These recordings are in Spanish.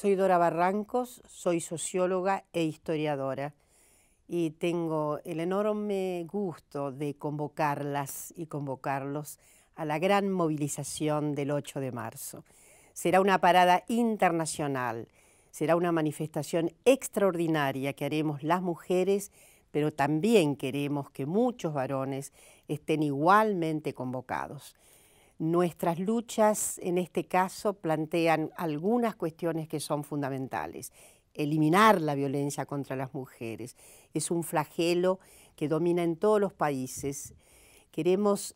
Soy Dora Barrancos, soy socióloga e historiadora y tengo el enorme gusto de convocarlas y convocarlos a la gran movilización del 8 de marzo. Será una parada internacional, será una manifestación extraordinaria que haremos las mujeres, pero también queremos que muchos varones estén igualmente convocados. Nuestras luchas en este caso plantean algunas cuestiones que son fundamentales. Eliminar la violencia contra las mujeres es un flagelo que domina en todos los países. Queremos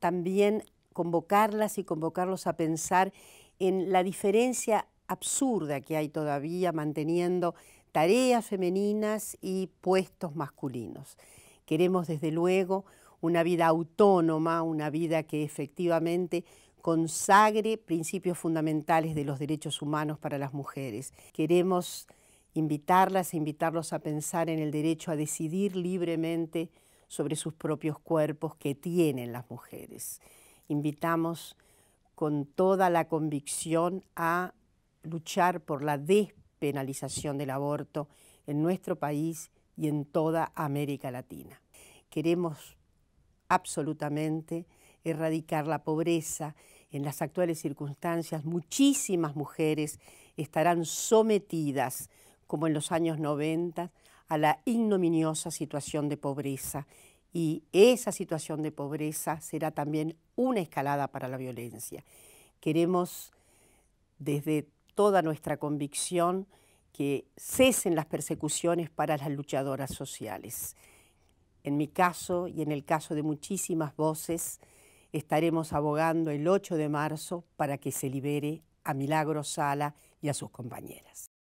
también convocarlas y convocarlos a pensar en la diferencia absurda que hay todavía manteniendo tareas femeninas y puestos masculinos. Queremos desde luego una vida autónoma, una vida que efectivamente consagre principios fundamentales de los derechos humanos para las mujeres. Queremos invitarlas e invitarlos a pensar en el derecho a decidir libremente sobre sus propios cuerpos que tienen las mujeres. Invitamos con toda la convicción a luchar por la despenalización del aborto en nuestro país y en toda América Latina. Queremos absolutamente, erradicar la pobreza. En las actuales circunstancias, muchísimas mujeres estarán sometidas, como en los años 90, a la ignominiosa situación de pobreza. Y esa situación de pobreza será también una escalada para la violencia. Queremos, desde toda nuestra convicción, que cesen las persecuciones para las luchadoras sociales. En mi caso y en el caso de muchísimas voces, estaremos abogando el 8 de marzo para que se libere a Milagro Sala y a sus compañeras.